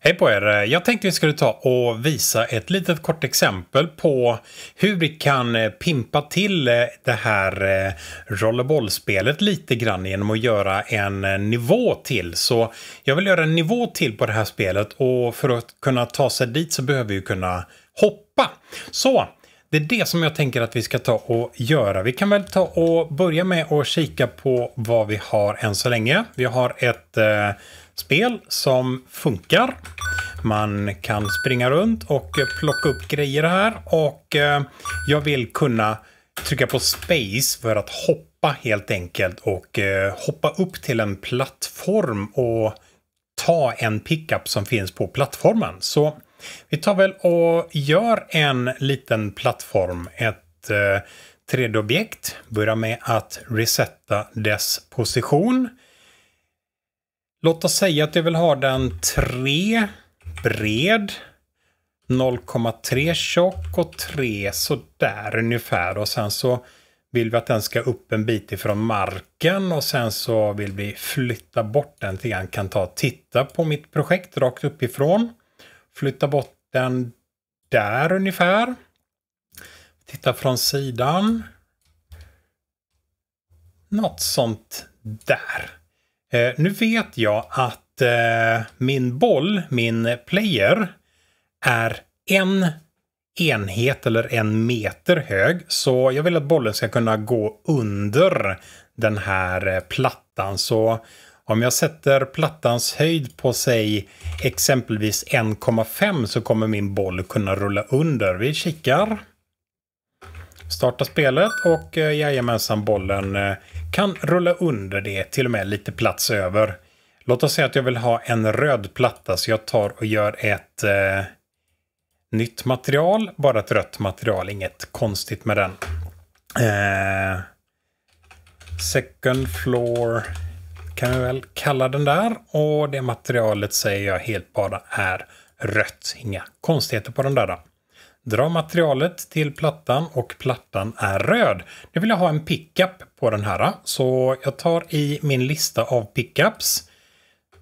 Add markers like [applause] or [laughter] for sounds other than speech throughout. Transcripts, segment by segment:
Hej på er! Jag tänkte vi skulle ta och visa ett litet kort exempel på hur vi kan eh, pimpa till eh, det här eh, rollerbollspelet lite grann genom att göra en nivå till. Så jag vill göra en nivå till på det här spelet och för att kunna ta sig dit så behöver vi kunna hoppa. Så det är det som jag tänker att vi ska ta och göra. Vi kan väl ta och börja med att kika på vad vi har än så länge. Vi har ett spel som funkar. Man kan springa runt och plocka upp grejer här och eh, jag vill kunna trycka på space för att hoppa helt enkelt och eh, hoppa upp till en plattform och ta en pickup som finns på plattformen. Så vi tar väl och gör en liten plattform, ett eh, 3D-objekt. Börjar med att resetta dess position. Låt oss säga att jag vill ha den 3 bred, 0,3 tjock och 3 sådär ungefär. Och sen så vill vi att den ska upp en bit ifrån marken och sen så vill vi flytta bort den till grann. Kan ta och titta på mitt projekt rakt uppifrån. Flytta bort den där ungefär. Titta från sidan. Något sånt där. Eh, nu vet jag att eh, min boll, min player, är en enhet eller en meter hög. Så jag vill att bollen ska kunna gå under den här eh, plattan. Så om jag sätter plattans höjd på sig exempelvis 1,5 så kommer min boll kunna rulla under. Vi kikar. Starta spelet och jajamensan bollen kan rulla under det, till och med lite plats över. Låt oss säga att jag vill ha en röd platta så jag tar och gör ett eh, nytt material. Bara ett rött material, inget konstigt med den. Eh, second floor kan vi väl kalla den där. Och det materialet säger jag helt bara är rött. Inga konstigheter på den där. Då. Dra materialet till plattan och plattan är röd. Nu vill jag ha en pickup på den här så jag tar i min lista av pickups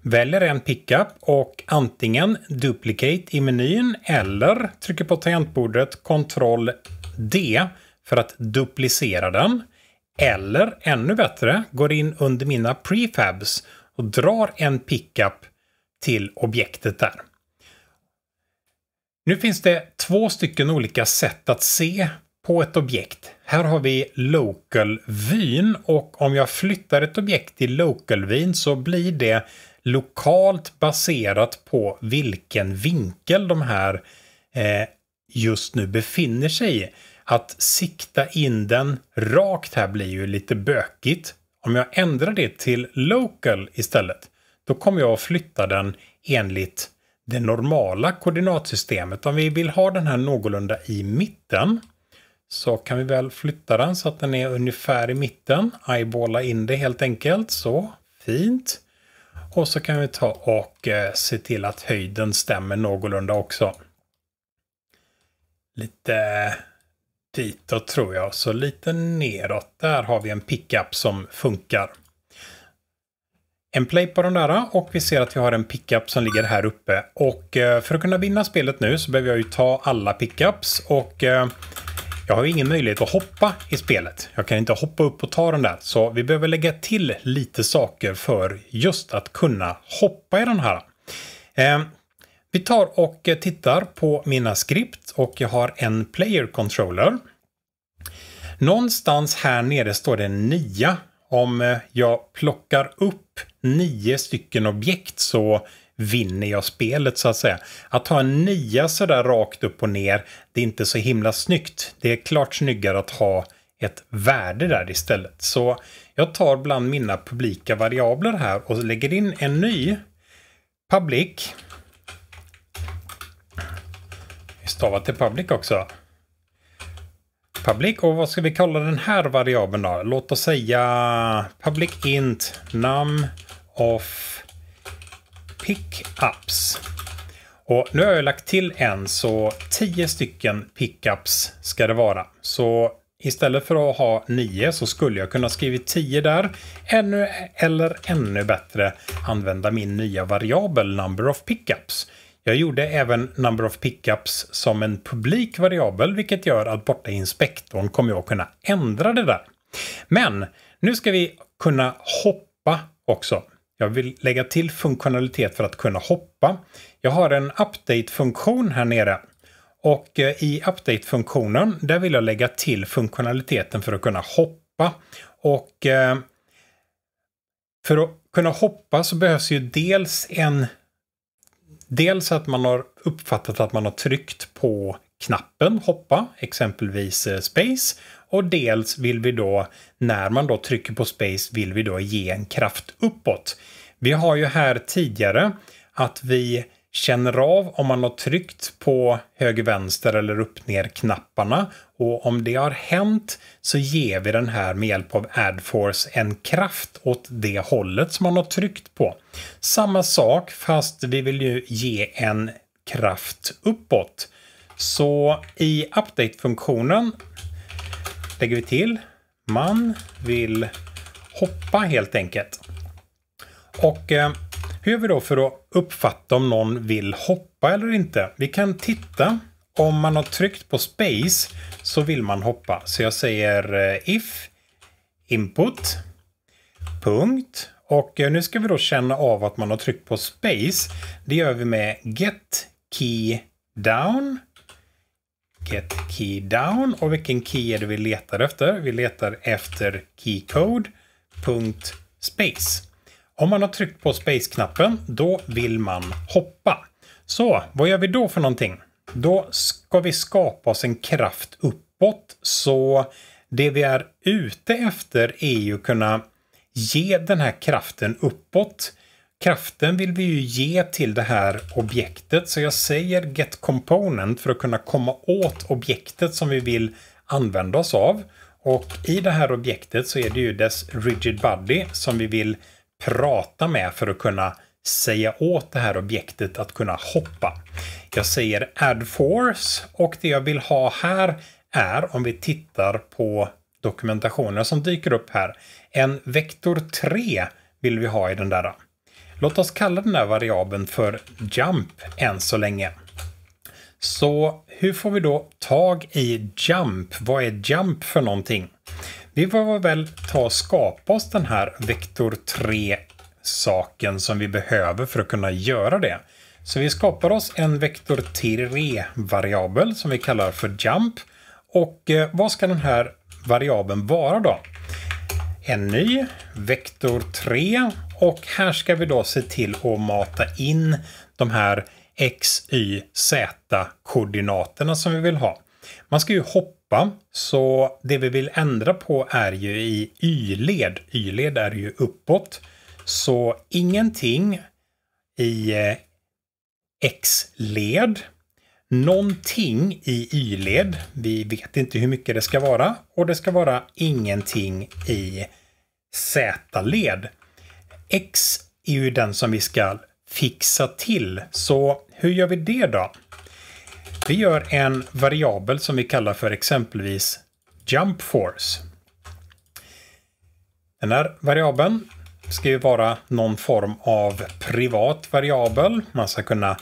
väljer en pickup och antingen duplicate i menyn eller trycker på tangentbordet Ctrl D för att duplicera den. Eller ännu bättre, går in under mina prefabs och drar en pickup till objektet där. Nu finns det två stycken olika sätt att se på ett objekt. Här har vi local-vyn och om jag flyttar ett objekt till local-vyn så blir det lokalt baserat på vilken vinkel de här eh, just nu befinner sig i. Att sikta in den rakt här blir ju lite bökigt. Om jag ändrar det till local istället, då kommer jag att flytta den enligt det normala koordinatsystemet. Om vi vill ha den här någorlunda i mitten så kan vi väl flytta den så att den är ungefär i mitten. Eyeballa in det helt enkelt. Så, fint. Och så kan vi ta och eh, se till att höjden stämmer någorlunda också. Lite eh, ditåt tror jag, så lite neråt. Där har vi en pickup som funkar en play på den där och vi ser att vi har en pickup som ligger här uppe. Och eh, för att kunna vinna spelet nu så behöver jag ju ta alla pickups och eh, jag har ju ingen möjlighet att hoppa i spelet. Jag kan inte hoppa upp och ta den där. Så vi behöver lägga till lite saker för just att kunna hoppa i den här. Eh, vi tar och tittar på mina skript och jag har en player controller. Någonstans här nere står det 9 om eh, jag plockar upp nio stycken objekt så vinner jag spelet så att säga. Att ha en nia sådär rakt upp och ner, det är inte så himla snyggt. Det är klart snyggare att ha ett värde där istället. Så jag tar bland mina publika variabler här och lägger in en ny public. Vi stavar till public också public. Och vad ska vi kalla den här variabeln då? Låt oss säga public int num of pickups. Och nu har jag lagt till en så 10 stycken pickups ska det vara. Så istället för att ha 9 så skulle jag kunna skrivit 10 där. Ännu, eller ännu bättre använda min nya variabel number of pickups. Jag gjorde även number of pickups som en publik variabel vilket gör att borta i inspektorn kommer jag kunna ändra det där. Men nu ska vi kunna hoppa också. Jag vill lägga till funktionalitet för att kunna hoppa. Jag har en update-funktion här nere. Och eh, i update-funktionen, där vill jag lägga till funktionaliteten för att kunna hoppa. Och eh, för att kunna hoppa så behövs ju dels en Dels att man har uppfattat att man har tryckt på knappen hoppa, exempelvis eh, space. Och dels vill vi då, när man då trycker på space, vill vi då ge en kraft uppåt. Vi har ju här tidigare att vi känner av om man har tryckt på höger-vänster eller upp-ner-knapparna. Och om det har hänt så ger vi den här med hjälp av AdForce en kraft åt det hållet som man har tryckt på. Samma sak fast vi vill ju ge en kraft uppåt. Så i update-funktionen lägger vi till man vill hoppa helt enkelt. Och eh, hur gör vi då för att uppfatta om någon vill hoppa eller inte? Vi kan titta. Om man har tryckt på space så vill man hoppa. Så jag säger eh, if input punkt och eh, nu ska vi då känna av att man har tryckt på space. Det gör vi med get key down. Get key down och vilken key är det vi letar efter? Vi letar efter keycode.space. Om man har tryckt på space-knappen, då vill man hoppa. Så, vad gör vi då för någonting? Då ska vi skapa oss en kraft uppåt, så det vi är ute efter är ju kunna ge den här kraften uppåt. Kraften vill vi ju ge till det här objektet, så jag säger get component för att kunna komma åt objektet som vi vill använda oss av. Och i det här objektet så är det ju dess rigid body som vi vill prata med för att kunna säga åt det här objektet att kunna hoppa. Jag säger add force och det jag vill ha här är om vi tittar på dokumentationen som dyker upp här. En vektor 3 vill vi ha i den där. Låt oss kalla den här variabeln för jump än så länge. Så hur får vi då tag i jump? Vad är jump för någonting? vi får väl ta och skapa oss den här vektor 3-saken som vi behöver för att kunna göra det. Så vi skapar oss en vektor 3-variabel som vi kallar för jump. Och eh, vad ska den här variabeln vara då? En ny vektor 3 och här ska vi då se till att mata in de här x, y, z koordinaterna som vi vill ha. Man ska ju hoppa hoppa. Så det vi vill ändra på är ju i y-led. Y-led är ju uppåt. Så ingenting i eh, x-led. Någonting i y-led. Vi vet inte hur mycket det ska vara. Och det ska vara ingenting i z-led. X är ju den som vi ska fixa till. Så hur gör vi det då? Vi gör en variabel som vi kallar för exempelvis jump force. Den här variabeln ska ju vara någon form av privat variabel. Man ska kunna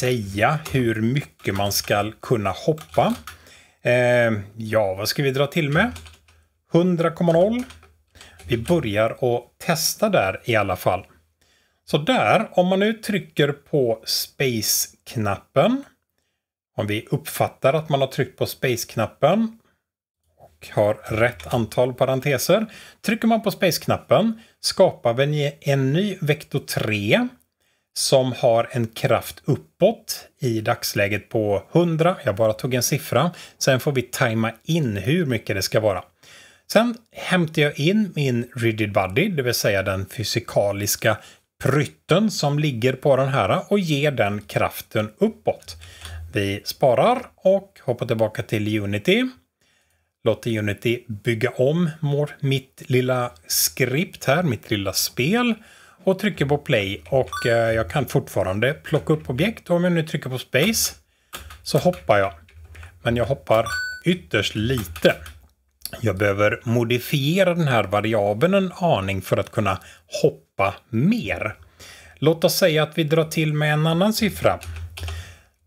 säga hur mycket man ska kunna hoppa. Eh, ja, vad ska vi dra till med? 100,0. Vi börjar och testa där i alla fall. Så där, om man nu trycker på space-knappen om vi uppfattar att man har tryckt på space-knappen och har rätt antal parenteser. Trycker man på space-knappen skapar vi en ny vektor 3 som har en kraft uppåt i dagsläget på 100. Jag bara tog en siffra. Sen får vi tajma in hur mycket det ska vara. Sen hämtar jag in min rigid body, det vill säga den fysikaliska prytten som ligger på den här och ger den kraften uppåt. Vi sparar och hoppar tillbaka till Unity. Låter Unity bygga om mitt lilla skript här, mitt lilla spel. Och trycker på play och eh, jag kan fortfarande plocka upp objekt. Om jag nu trycker på space så hoppar jag. Men jag hoppar ytterst lite. Jag behöver modifiera den här variabeln en aning för att kunna hoppa mer. Låt oss säga att vi drar till med en annan siffra.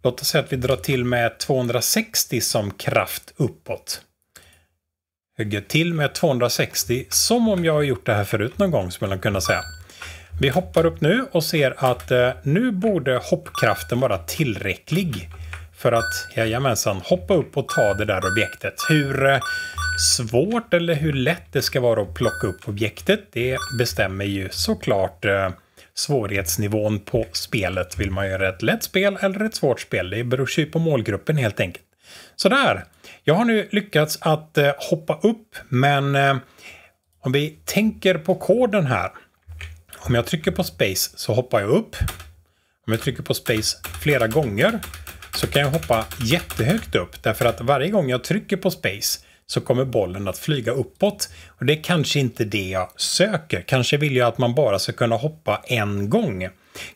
Låt oss säga att vi drar till med 260 som kraft uppåt. Hugger till med 260 som om jag har gjort det här förut någon gång skulle man kunna säga. Vi hoppar upp nu och ser att eh, nu borde hoppkraften vara tillräcklig för att jajamensan hoppa upp och ta det där objektet. Hur eh, svårt eller hur lätt det ska vara att plocka upp objektet det bestämmer ju såklart eh, svårighetsnivån på spelet. Vill man göra ett lätt spel eller ett svårt spel? Det beror ju på målgruppen helt enkelt. Sådär! Jag har nu lyckats att eh, hoppa upp, men eh, om vi tänker på koden här. Om jag trycker på space så hoppar jag upp. Om jag trycker på space flera gånger så kan jag hoppa jättehögt upp därför att varje gång jag trycker på space så kommer bollen att flyga uppåt. Och det är kanske inte det jag söker. Kanske vill jag att man bara ska kunna hoppa en gång.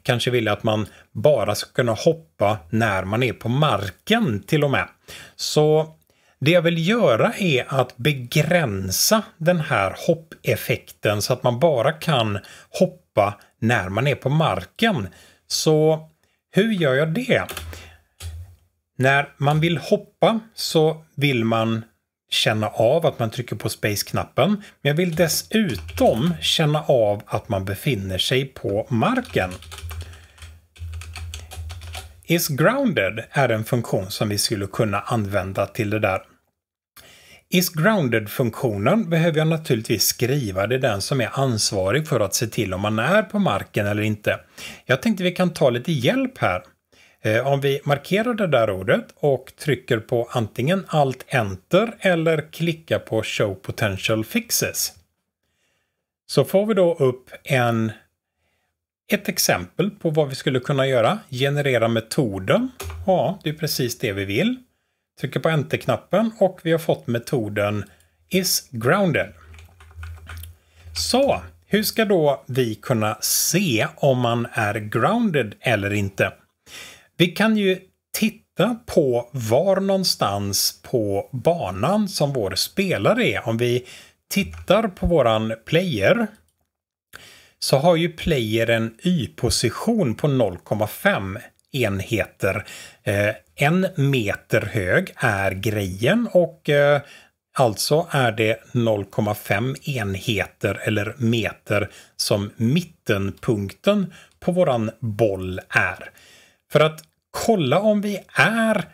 Kanske vill jag att man bara ska kunna hoppa när man är på marken till och med. Så det jag vill göra är att begränsa den här hoppeffekten så att man bara kan hoppa när man är på marken. Så hur gör jag det? När man vill hoppa så vill man känna av att man trycker på space-knappen. Men jag vill dessutom känna av att man befinner sig på marken. Is grounded är en funktion som vi skulle kunna använda till det där. Is grounded-funktionen behöver jag naturligtvis skriva. Det är den som är ansvarig för att se till om man är på marken eller inte. Jag tänkte vi kan ta lite hjälp här. Eh, om vi markerar det där ordet och trycker på antingen Alt Enter eller klickar på Show Potential Fixes. Så får vi då upp en, ett exempel på vad vi skulle kunna göra. Generera metoden. Ja, det är precis det vi vill. Trycker på Enter-knappen och vi har fått metoden is grounded. Så, hur ska då vi kunna se om man är grounded eller inte? Vi kan ju titta på var någonstans på banan som vår spelare är. Om vi tittar på våran player så har ju player en y-position på 0,5 enheter. Eh, en meter hög är grejen och eh, alltså är det 0,5 enheter eller meter som mittenpunkten på våran boll är. För att kolla om vi är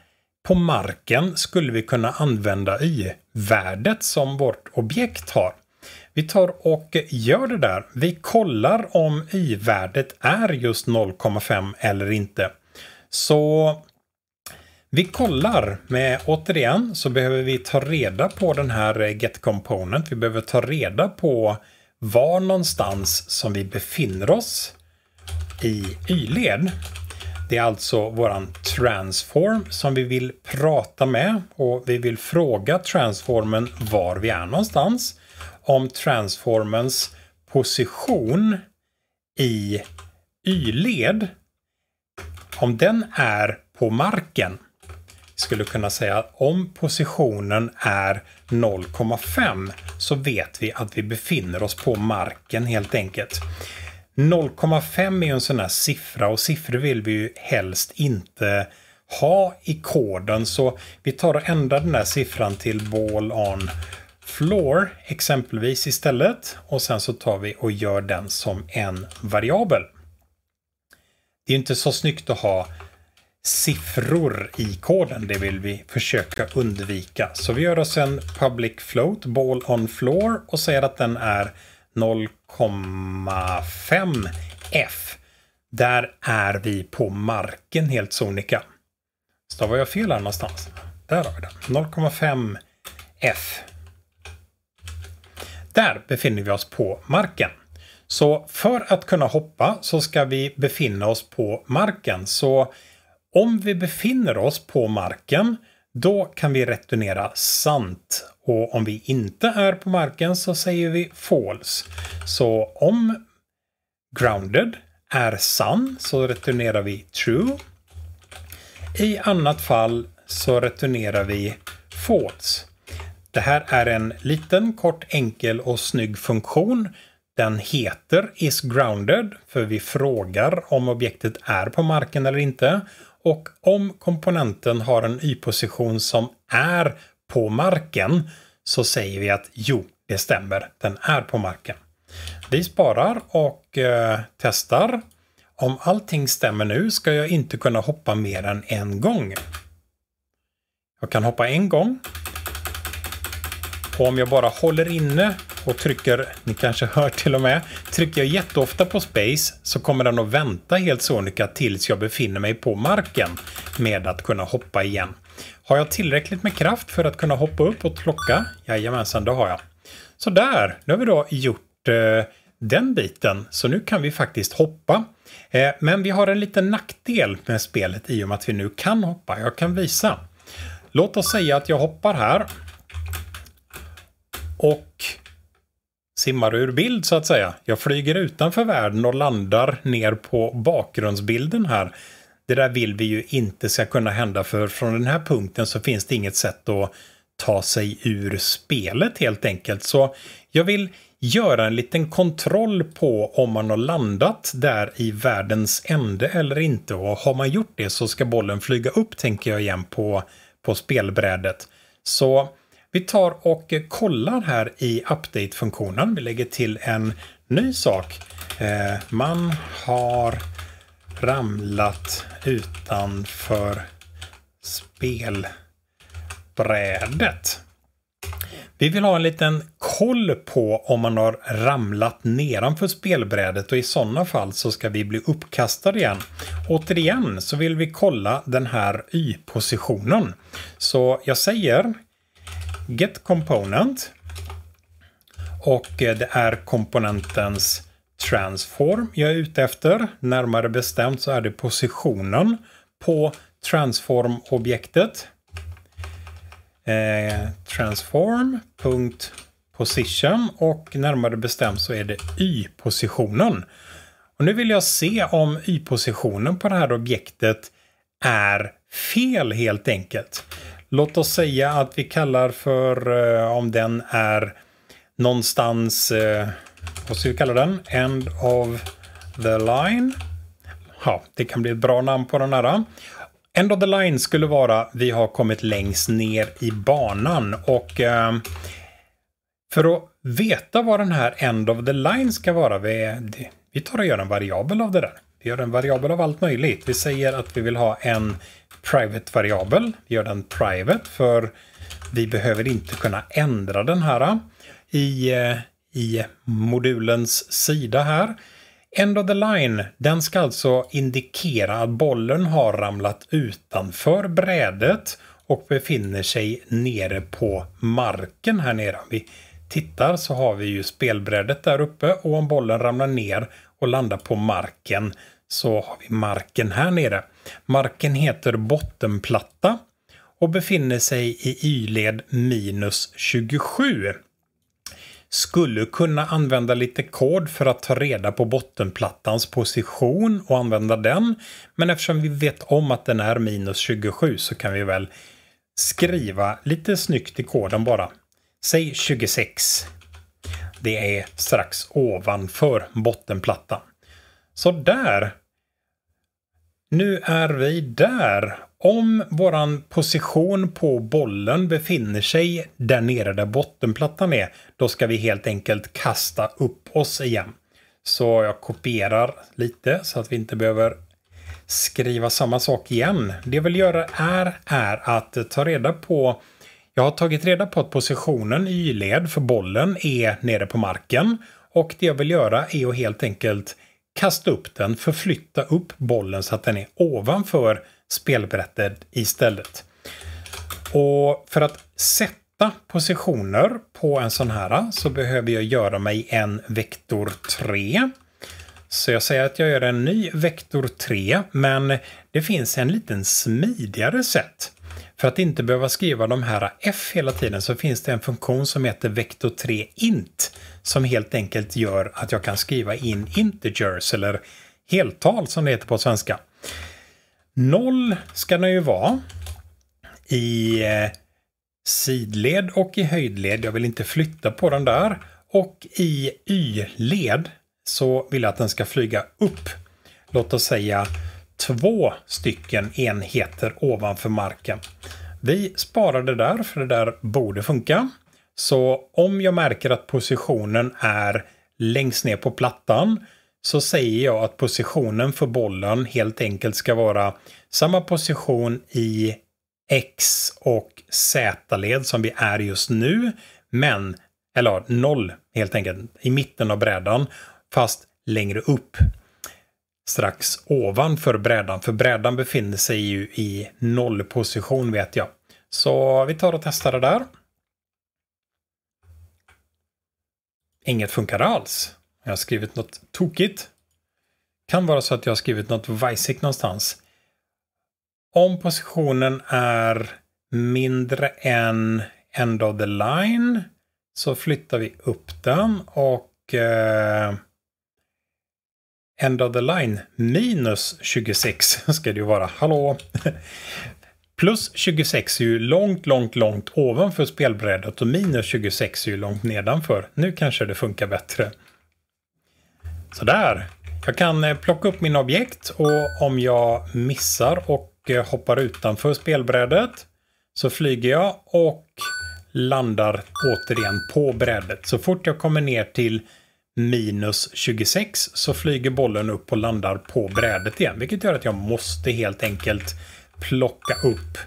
på marken skulle vi kunna använda y-värdet som vårt objekt har. Vi tar och gör det där. Vi kollar om y-värdet är just 0,5 eller inte. Så vi kollar med återigen så behöver vi ta reda på den här get component. Vi behöver ta reda på var någonstans som vi befinner oss i y-led. Det är alltså våran transform som vi vill prata med och vi vill fråga transformen var vi är någonstans. Om transformens position i y-led, om den är på marken skulle kunna säga att om positionen är 0,5 så vet vi att vi befinner oss på marken helt enkelt. 0,5 är ju en sån här siffra och siffror vill vi ju helst inte ha i koden så vi tar och ändrar den här siffran till ball on floor exempelvis istället och sen så tar vi och gör den som en variabel. Det är inte så snyggt att ha siffror i koden, det vill vi försöka undvika. Så vi gör oss en public float, ball on floor och säger att den är 0,5 F. Där är vi på marken helt sonika. Stavar jag fel här någonstans? Där har vi den. 0,5 F. Där befinner vi oss på marken. Så för att kunna hoppa så ska vi befinna oss på marken. Så om vi befinner oss på marken då kan vi returnera sant och om vi inte är på marken så säger vi false. Så om grounded är sann så returnerar vi true. I annat fall så returnerar vi false. Det här är en liten, kort, enkel och snygg funktion. Den heter isGrounded för vi frågar om objektet är på marken eller inte. Och om komponenten har en y-position som är på marken så säger vi att jo, det stämmer, den är på marken. Vi sparar och eh, testar. Om allting stämmer nu ska jag inte kunna hoppa mer än en gång. Jag kan hoppa en gång. Och om jag bara håller inne och trycker, ni kanske hör till och med, trycker jag jätteofta på space så kommer den att vänta helt sonika tills jag befinner mig på marken med att kunna hoppa igen. Har jag tillräckligt med kraft för att kunna hoppa upp och plocka? Jajamensan, det har jag. Så där, nu har vi då gjort eh, den biten, så nu kan vi faktiskt hoppa. Eh, men vi har en liten nackdel med spelet i och med att vi nu kan hoppa. Jag kan visa. Låt oss säga att jag hoppar här. Och simmar ur bild så att säga. Jag flyger utanför världen och landar ner på bakgrundsbilden här. Det där vill vi ju inte ska kunna hända för från den här punkten så finns det inget sätt att ta sig ur spelet helt enkelt. Så jag vill göra en liten kontroll på om man har landat där i världens ände eller inte och har man gjort det så ska bollen flyga upp tänker jag igen på, på spelbrädet. Så vi tar och kollar här i update-funktionen. Vi lägger till en ny sak. Eh, man har ramlat utanför spelbrädet. Vi vill ha en liten koll på om man har ramlat nedanför spelbrädet och i sådana fall så ska vi bli uppkastade igen. Återigen så vill vi kolla den här y-positionen. Så jag säger get component och eh, det är komponentens transform jag är ute efter. Närmare bestämt så är det positionen på transformobjektet. Eh, transform.position och närmare bestämt så är det y-positionen. Och Nu vill jag se om y-positionen på det här objektet är fel helt enkelt låt oss säga att vi kallar för eh, om den är någonstans, eh, vad ska vi kalla den? End of the line. Ja, det kan bli ett bra namn på den här. End of the line skulle vara vi har kommit längst ner i banan och eh, för att veta vad den här end of the line ska vara, vi, vi tar och gör en variabel av det där. Vi gör en variabel av allt möjligt. Vi säger att vi vill ha en private-variabel. Vi gör den private för vi behöver inte kunna ändra den här eh, i, eh, i modulens sida här. End of the line, den ska alltså indikera att bollen har ramlat utanför brädet och befinner sig nere på marken här nere. Om vi tittar så har vi ju spelbrädet där uppe och om bollen ramlar ner och landar på marken så har vi marken här nere. Marken heter bottenplatta och befinner sig i Y-led minus 27. Skulle kunna använda lite kod för att ta reda på bottenplattans position och använda den. Men eftersom vi vet om att den är minus 27 så kan vi väl skriva lite snyggt i koden bara. Säg 26. Det är strax ovanför bottenplattan. Så där. Nu är vi där. Om våran position på bollen befinner sig där nere där bottenplattan är, då ska vi helt enkelt kasta upp oss igen. Så jag kopierar lite så att vi inte behöver skriva samma sak igen. Det jag vill göra är, är att ta reda på jag har tagit reda på att positionen i y-led för bollen är nere på marken och det jag vill göra är att helt enkelt kasta upp den, förflytta upp bollen så att den är ovanför spelbrättet istället. Och för att sätta positioner på en sån här så behöver jag göra mig en vektor 3. Så jag säger att jag gör en ny vektor 3, men det finns en liten smidigare sätt. För att inte behöva skriva de här F hela tiden så finns det en funktion som heter vektor 3 int som helt enkelt gör att jag kan skriva in integers eller heltal som det heter på svenska. Noll ska den ju vara i eh, sidled och i höjdled. Jag vill inte flytta på den där. Och i y-led så vill jag att den ska flyga upp. Låt oss säga två stycken enheter ovanför marken. Vi sparar det där, för det där borde funka. Så om jag märker att positionen är längst ner på plattan så säger jag att positionen för bollen helt enkelt ska vara samma position i X och Z-led som vi är just nu, men eller noll helt enkelt i mitten av brädan fast längre upp strax ovanför brädan, för brädan befinner sig ju i nollposition vet jag. Så vi tar och testar det där. Inget funkar alls. Jag har skrivit något tokigt. Kan vara så att jag har skrivit något vajsigt någonstans. Om positionen är mindre än end of the line så flyttar vi upp den och eh, end of the line minus 26 ska det ju vara. Hallå! Plus 26 är ju långt, långt, långt ovanför spelbrädet och minus 26 är ju långt nedanför. Nu kanske det funkar bättre. Sådär! Jag kan eh, plocka upp min objekt och om jag missar och eh, hoppar utanför spelbrädet så flyger jag och landar återigen på brädet. Så fort jag kommer ner till minus 26 så flyger bollen upp och landar på brädet igen. Vilket gör att jag måste helt enkelt plocka upp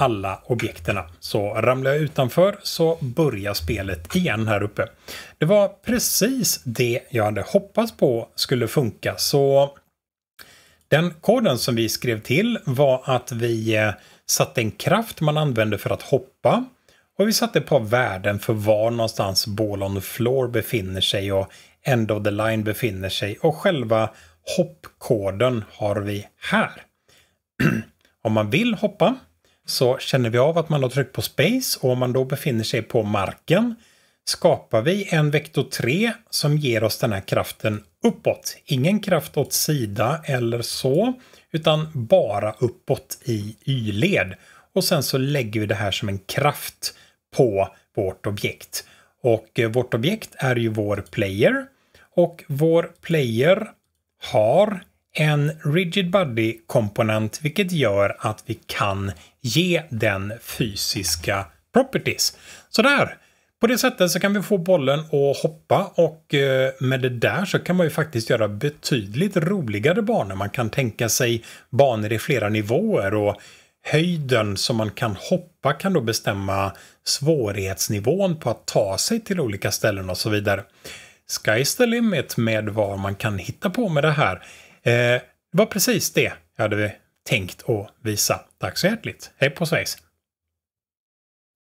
alla objekten. Så ramlar jag utanför så börjar spelet igen här uppe. Det var precis det jag hade hoppats på skulle funka så den koden som vi skrev till var att vi eh, satte en kraft man använde för att hoppa och vi satte ett par värden för var någonstans ball on the floor befinner sig och end of the line befinner sig och själva hoppkoden har vi här. [clears throat] om man vill hoppa så känner vi av att man har tryckt på space och om man då befinner sig på marken skapar vi en vektor 3 som ger oss den här kraften uppåt. Ingen kraft åt sida eller så, utan bara uppåt i y-led. Och sen så lägger vi det här som en kraft på vårt objekt. Och vårt objekt är ju vår player och vår player har en rigid body komponent vilket gör att vi kan ge den fysiska properties. Sådär! På det sättet så kan vi få bollen att hoppa och eh, med det där så kan man ju faktiskt göra betydligt roligare banor. Man kan tänka sig banor i flera nivåer och höjden som man kan hoppa kan då bestämma svårighetsnivån på att ta sig till olika ställen och så vidare. Sky's the limit med vad man kan hitta på med det här. Eh, det var precis det jag hade tänkt att visa. Tack så hjärtligt. Hej på svejs!